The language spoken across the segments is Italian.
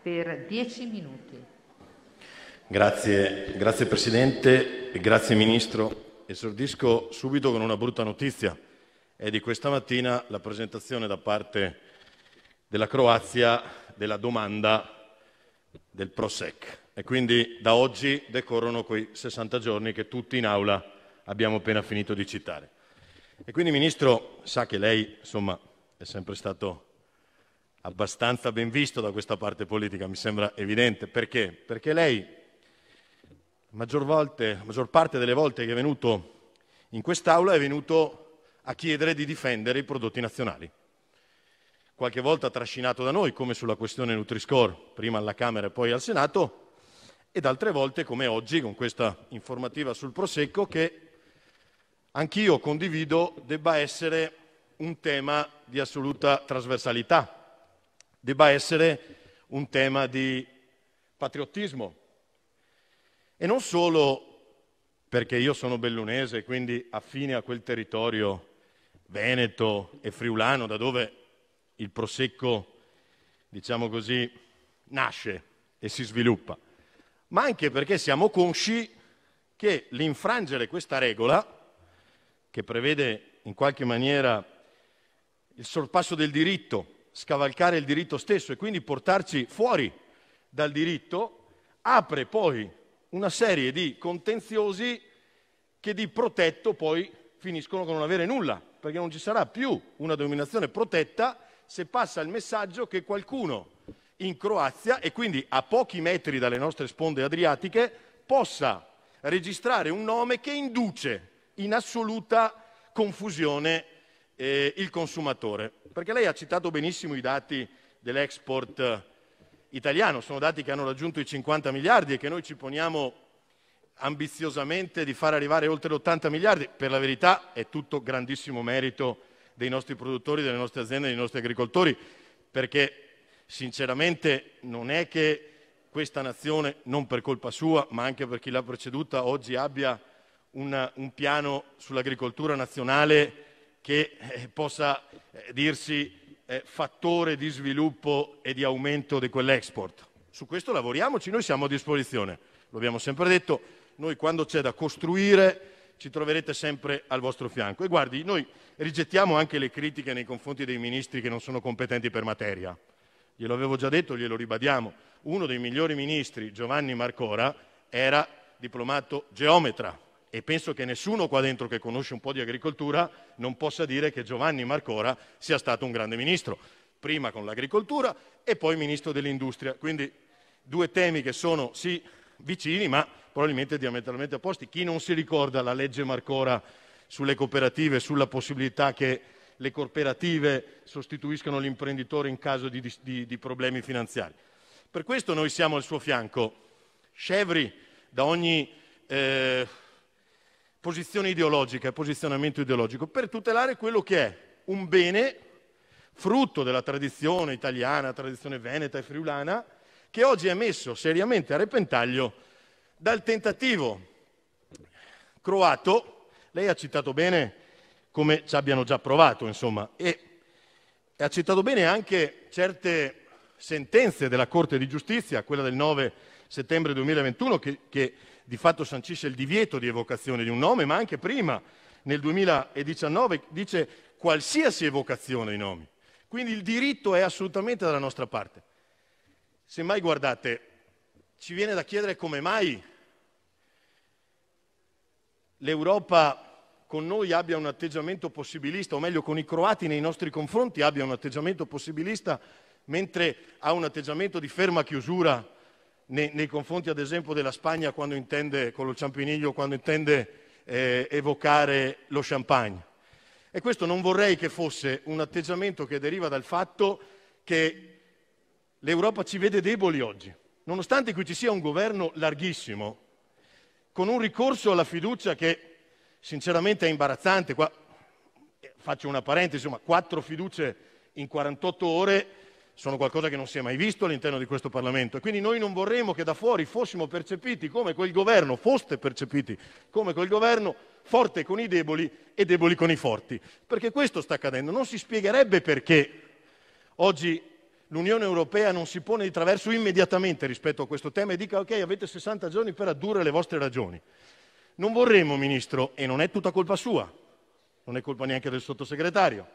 per dieci minuti. Grazie, grazie Presidente, grazie Ministro. Esordisco subito con una brutta notizia. È di questa mattina la presentazione da parte della Croazia della domanda del Prosec. E quindi da oggi decorrono quei 60 giorni che tutti in aula abbiamo appena finito di citare. E quindi, Ministro, sa che lei, insomma, è sempre stato abbastanza ben visto da questa parte politica, mi sembra evidente. Perché? Perché lei, maggior, volte, maggior parte delle volte che è venuto in quest'Aula, è venuto a chiedere di difendere i prodotti nazionali. Qualche volta trascinato da noi, come sulla questione Nutri-Score, prima alla Camera e poi al Senato, ed altre volte, come oggi, con questa informativa sul Prosecco, che anch'io condivido debba essere un tema di assoluta trasversalità debba essere un tema di patriottismo. E non solo perché io sono bellunese, quindi affine a quel territorio veneto e friulano, da dove il prosecco, diciamo così, nasce e si sviluppa, ma anche perché siamo consci che l'infrangere questa regola, che prevede in qualche maniera il sorpasso del diritto, scavalcare il diritto stesso e quindi portarci fuori dal diritto, apre poi una serie di contenziosi che di protetto poi finiscono con non avere nulla, perché non ci sarà più una dominazione protetta se passa il messaggio che qualcuno in Croazia e quindi a pochi metri dalle nostre sponde adriatiche possa registrare un nome che induce in assoluta confusione eh, il consumatore, perché lei ha citato benissimo i dati dell'export eh, italiano, sono dati che hanno raggiunto i 50 miliardi e che noi ci poniamo ambiziosamente di far arrivare oltre l'80 miliardi, per la verità è tutto grandissimo merito dei nostri produttori, delle nostre aziende, dei nostri agricoltori, perché sinceramente non è che questa nazione, non per colpa sua, ma anche per chi l'ha preceduta, oggi abbia un, un piano sull'agricoltura nazionale che eh, possa eh, dirsi eh, fattore di sviluppo e di aumento di quell'export. Su questo lavoriamoci, noi siamo a disposizione, lo abbiamo sempre detto, noi quando c'è da costruire ci troverete sempre al vostro fianco. E guardi, noi rigettiamo anche le critiche nei confronti dei ministri che non sono competenti per materia. Glielo avevo già detto, glielo ribadiamo. Uno dei migliori ministri, Giovanni Marcora, era diplomato geometra, e penso che nessuno qua dentro che conosce un po' di agricoltura non possa dire che Giovanni Marcora sia stato un grande ministro, prima con l'agricoltura e poi ministro dell'industria. Quindi due temi che sono sì vicini, ma probabilmente diametralmente opposti. Chi non si ricorda la legge Marcora sulle cooperative, sulla possibilità che le cooperative sostituiscano l'imprenditore in caso di, di, di problemi finanziari. Per questo noi siamo al suo fianco, scevri da ogni eh, posizione ideologica, posizionamento ideologico, per tutelare quello che è un bene frutto della tradizione italiana, tradizione veneta e friulana, che oggi è messo seriamente a repentaglio dal tentativo croato, lei ha citato bene come ci abbiano già provato, insomma, e ha citato bene anche certe sentenze della Corte di Giustizia, quella del 9 settembre 2021, che, che di fatto sancisce il divieto di evocazione di un nome, ma anche prima, nel 2019, dice qualsiasi evocazione di nomi. Quindi il diritto è assolutamente dalla nostra parte. Se mai guardate, ci viene da chiedere come mai l'Europa con noi abbia un atteggiamento possibilista, o meglio con i croati nei nostri confronti abbia un atteggiamento possibilista, mentre ha un atteggiamento di ferma chiusura nei, nei, confronti ad esempio della Spagna quando intende, con lo ciampiniglio quando intende eh, evocare lo champagne. E questo non vorrei che fosse un atteggiamento che deriva dal fatto che l'Europa ci vede deboli oggi, nonostante qui ci sia un governo larghissimo, con un ricorso alla fiducia che sinceramente è imbarazzante. Qua, eh, faccio una parentesi, insomma, quattro fiducie in 48 ore sono qualcosa che non si è mai visto all'interno di questo Parlamento e quindi noi non vorremmo che da fuori fossimo percepiti come quel governo, foste percepiti come quel governo forte con i deboli e deboli con i forti, perché questo sta accadendo, non si spiegherebbe perché oggi l'Unione Europea non si pone di traverso immediatamente rispetto a questo tema e dica ok avete 60 giorni per addurre le vostre ragioni. Non vorremmo, Ministro, e non è tutta colpa sua, non è colpa neanche del sottosegretario,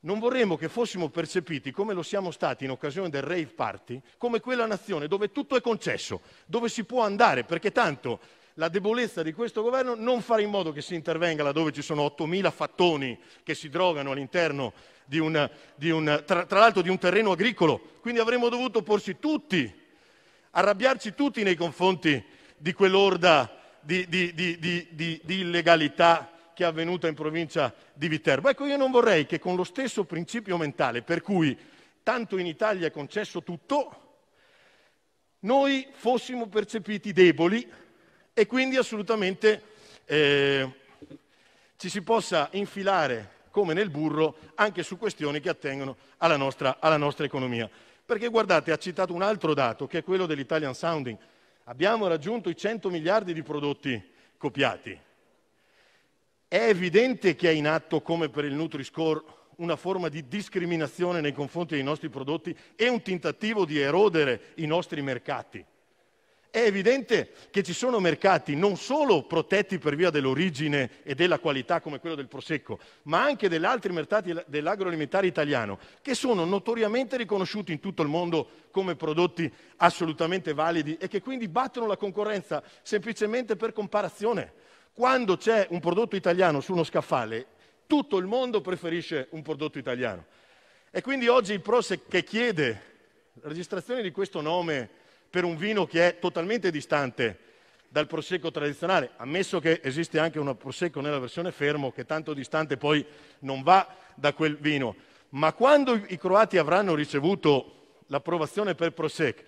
non vorremmo che fossimo percepiti come lo siamo stati in occasione del rave party, come quella nazione dove tutto è concesso, dove si può andare, perché tanto la debolezza di questo governo non fa in modo che si intervenga laddove ci sono 8.000 fattoni che si drogano all'interno di un, di un tra, tra l'altro di un terreno agricolo. Quindi avremmo dovuto porci tutti, arrabbiarci tutti nei confronti di quell'orda di, di, di illegalità che è avvenuta in provincia di Viterbo. Ecco, io non vorrei che con lo stesso principio mentale per cui tanto in Italia è concesso tutto, noi fossimo percepiti deboli e quindi assolutamente eh, ci si possa infilare come nel burro anche su questioni che attengono alla nostra, alla nostra economia. Perché guardate, ha citato un altro dato che è quello dell'Italian Sounding. Abbiamo raggiunto i 100 miliardi di prodotti copiati. È evidente che è in atto, come per il Nutri-Score, una forma di discriminazione nei confronti dei nostri prodotti e un tentativo di erodere i nostri mercati. È evidente che ci sono mercati non solo protetti per via dell'origine e della qualità come quello del Prosecco, ma anche degli altri mercati dell'agroalimentare italiano, che sono notoriamente riconosciuti in tutto il mondo come prodotti assolutamente validi e che quindi battono la concorrenza semplicemente per comparazione quando c'è un prodotto italiano su uno scaffale, tutto il mondo preferisce un prodotto italiano. E quindi oggi il PROS che chiede la registrazione di questo nome per un vino che è totalmente distante dal prosecco tradizionale, ammesso che esiste anche un prosecco nella versione fermo che tanto distante poi non va da quel vino, ma quando i croati avranno ricevuto l'approvazione per prosecco,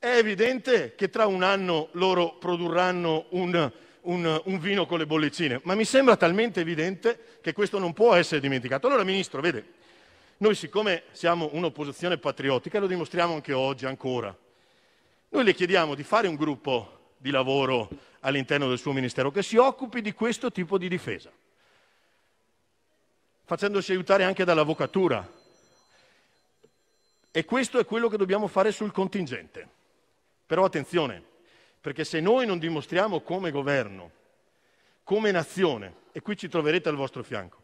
è evidente che tra un anno loro produrranno un un, un, vino con le bollicine, ma mi sembra talmente evidente che questo non può essere dimenticato. Allora, Ministro, vede, noi siccome siamo un'opposizione patriottica, lo dimostriamo anche oggi ancora, noi le chiediamo di fare un gruppo di lavoro all'interno del suo Ministero che si occupi di questo tipo di difesa, facendosi aiutare anche dall'avvocatura. E questo è quello che dobbiamo fare sul contingente. Però attenzione, perché se noi non dimostriamo come governo, come nazione, e qui ci troverete al vostro fianco,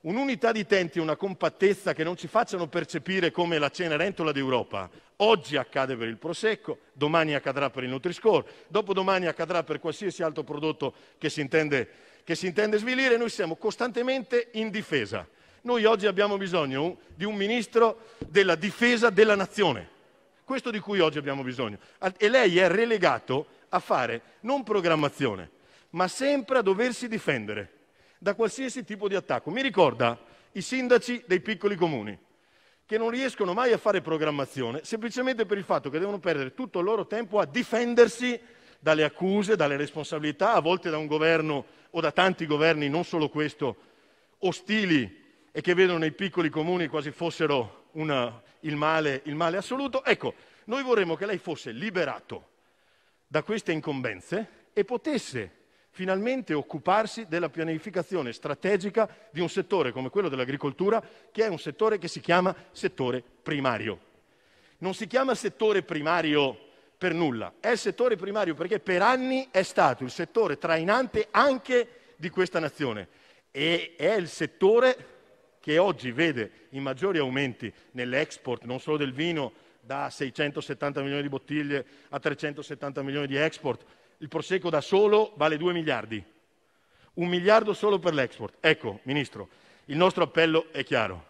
un'unità di tenti e una compattezza che non ci facciano percepire come la Cenerentola d'Europa. Oggi accade per il Prosecco, domani accadrà per il Nutri-Score, dopodomani accadrà per qualsiasi altro prodotto che si intende, che si intende svilire. Noi siamo costantemente in difesa. Noi oggi abbiamo bisogno di un ministro della difesa della nazione questo di cui oggi abbiamo bisogno. E lei è relegato a fare non programmazione, ma sempre a doversi difendere da qualsiasi tipo di attacco. Mi ricorda i sindaci dei piccoli comuni che non riescono mai a fare programmazione semplicemente per il fatto che devono perdere tutto il loro tempo a difendersi dalle accuse, dalle responsabilità, a volte da un governo o da tanti governi, non solo questo, ostili e che vedono nei piccoli comuni quasi fossero una, il, male, il male assoluto. Ecco, noi vorremmo che lei fosse liberato da queste incombenze e potesse finalmente occuparsi della pianificazione strategica di un settore come quello dell'agricoltura, che è un settore che si chiama settore primario. Non si chiama settore primario per nulla, è il settore primario perché per anni è stato il settore trainante anche di questa nazione e è il settore che oggi vede i maggiori aumenti nell'export, non solo del vino, da 670 milioni di bottiglie a 370 milioni di export. Il Prosecco da solo vale 2 miliardi. Un miliardo solo per l'export. Ecco, Ministro, il nostro appello è chiaro.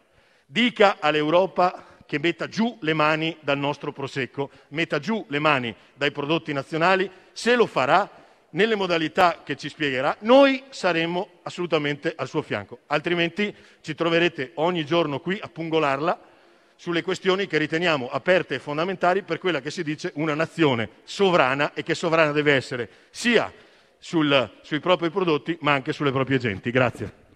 Dica all'Europa che metta giù le mani dal nostro Prosecco, metta giù le mani dai prodotti nazionali. Se lo farà, nelle modalità che ci spiegherà, noi saremo assolutamente al suo fianco, altrimenti ci troverete ogni giorno qui a pungolarla sulle questioni che riteniamo aperte e fondamentali per quella che si dice una nazione sovrana e che sovrana deve essere sia sul, sui propri prodotti ma anche sulle proprie genti. Grazie.